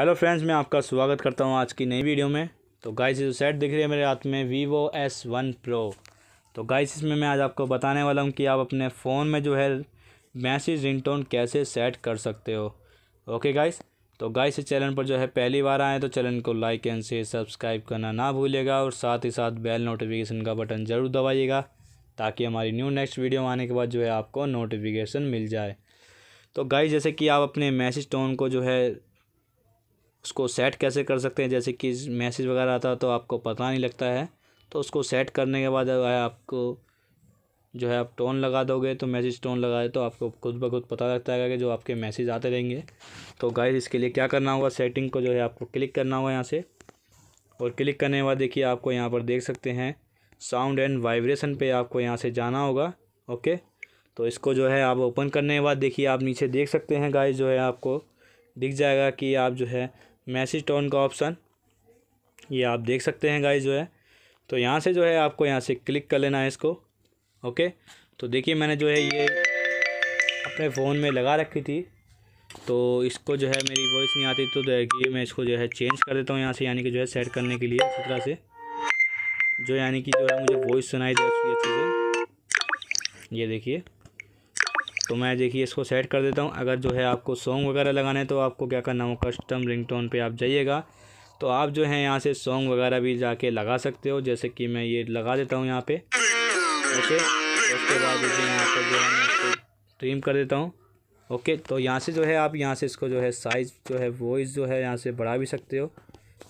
hello friends मैं आपका स्वागत करता हूं आज की नई वीडियो में तो गाइस जो सेट दिख रही है मेरे हाथ में वीवो एस वन प्रो तो गाइस इसमें मैं आज आपको बताने वाला हूं कि आप अपने फ़ोन में जो है मैसेज रिंगटोन कैसे सेट कर सकते हो ओके गाइस तो गाइस इस चैनल पर जो है पहली बार आएँ तो चैनल को लाइक एंड शेयर सब्सक्राइब करना ना भूलेगा और साथ ही साथ बेल नोटिफिकेशन का बटन ज़रूर दबाइएगा ताकि हमारी न्यू नेक्स्ट वीडियो आने के बाद जो है आपको नोटिफिकेशन मिल जाए तो गाइस जैसे कि आप अपने मैसेज टोन को जो है उसको सेट कैसे कर सकते हैं जैसे कि मैसेज वगैरह आता तो आपको पता नहीं लगता है तो उसको सेट करने के बाद आपको जो है आप टोन लगा दोगे तो मैसेज टोन लगा दे तो आपको खुद ब खुद पता लगता है कि जो आपके मैसेज आते रहेंगे तो गाइस इसके लिए क्या करना होगा सेटिंग को जो है आपको क्लिक करना होगा यहाँ से और क्लिक करने के बाद देखिए आपको यहाँ पर देख सकते हैं साउंड एंड वाइब्रेशन पे आपको यहाँ से जाना होगा ओके तो इसको जो है आप ओपन करने के बाद देखिए आप नीचे देख सकते हैं गाय जो है आपको दिख जाएगा कि आप जो है मैसेज टोन का ऑप्शन ये आप देख सकते हैं गाइज जो है तो यहाँ से जो है आपको यहाँ से क्लिक कर लेना है इसको ओके तो देखिए मैंने जो है ये अपने फ़ोन में लगा रखी थी तो इसको जो है मेरी वॉइस नहीं आती तो देखिए मैं इसको जो है चेंज कर देता हूँ यहाँ से यानी कि जो है सेट करने के लिए अच्छी से जो यानी कि जो है मुझे वॉइस सुनाई दे अच्छी अच्छे से ये देखिए तो मैं देखिए इसको सेट कर देता हूँ अगर जो है आपको सॉन्ग वगैरह लगाने तो आपको क्या करना हो कस्टम रिंगटोन पे आप जाइएगा तो आप जो है यहाँ से सॉन्ग वगैरह भी जाके लगा सकते हो जैसे कि मैं ये लगा देता हूँ यहाँ पे ओके उसके बाद यहाँ पर जो है ट्रीम कर देता हूँ ओके तो यहाँ से जो है आप यहाँ से इसको जो है साइज़ जो है वॉइस जो है यहाँ से बढ़ा भी सकते हो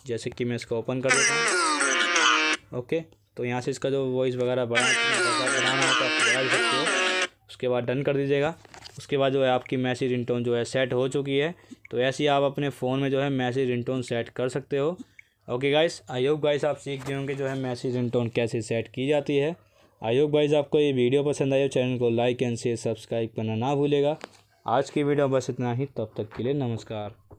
जैसे कि मैं इसको ओपन कर देता हूँ ओके तो यहाँ से इसका जो वॉइस वगैरह बढ़ा बढ़ाना होता है तो हो उसके बाद डन कर दीजिएगा उसके बाद जो है आपकी मैसेज रिंगटोन जो है सेट हो चुकी है तो ऐसे ही आप अपने फ़ोन में जो है मैसेज रिंगटोन सेट कर सकते हो okay guys I hope guys आप सीख गए होंगे जो है मैसेज रिंगटोन कैसे सेट की जाती है आई होप गाइस आपको ये वीडियो पसंद आई हो चैनल को लाइक एंड शेयर सब्सक्राइब करना ना भूलेगा आज की वीडियो बस इतना ही तब तक के लिए नमस्कार